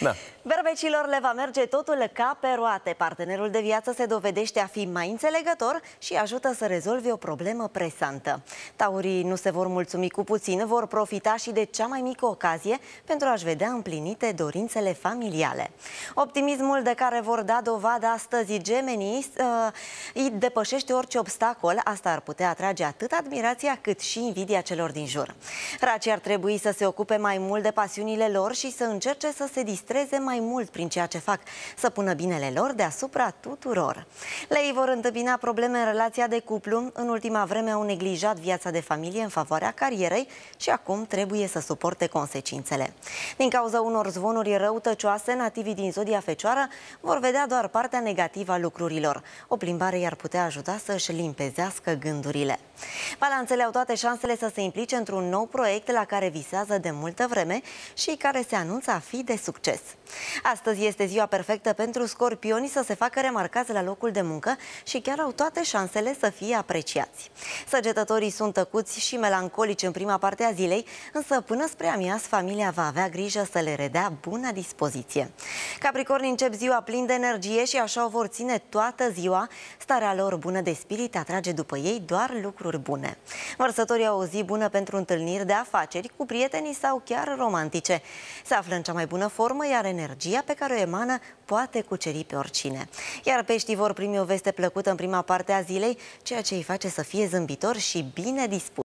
Da. Berbecilor le va merge totul ca pe roate. Partenerul de viață se dovedește a fi mai înțelegător și ajută să rezolve o problemă presantă. Taurii nu se vor mulțumi cu puțin, vor profita și de cea mai mică ocazie pentru a-și vedea împlinite dorințele familiale. Optimismul de care vor da dovadă astăzi gemenii uh, îi depășește orice obstacol. Asta ar putea atrage atât admirația cât și invidia celor din jur. Racii ar trebui să se ocupe mai mult de pasiunile lor și să încerce să se distreze demonstreze mai mult prin ceea ce fac, să pună binele lor deasupra tuturor. Lei ei vor întâmpina probleme în relația de cuplu, în ultima vreme au neglijat viața de familie în favoarea carierei și acum trebuie să suporte consecințele. Din cauza unor zvonuri răutăcioase, nativii din Zodia Fecioară vor vedea doar partea negativă a lucrurilor. O plimbare i-ar putea ajuta să-și limpezească gândurile. Balanțele au toate șansele să se implice într-un nou proiect la care visează de multă vreme și care se anunță a fi de succes. Astăzi este ziua perfectă pentru scorpioni să se facă remarcați la locul de muncă și chiar au toate șansele să fie apreciați. Săgetătorii sunt tăcuți și melancolici în prima parte a zilei, însă până spre amiaz familia va avea grijă să le redea bună dispoziție. Capricorni încep ziua plin de energie și așa o vor ține toată ziua. Starea lor bună de spirit atrage după ei doar lucruri bune. Mărsătorii au o zi bună pentru întâlniri de afaceri cu prietenii sau chiar romantice. Se află în cea mai bună formă, iar energia energia pe care o emană poate cuceri pe oricine. Iar peștii vor primi o veste plăcută în prima parte a zilei, ceea ce îi face să fie zâmbitor și bine dispus.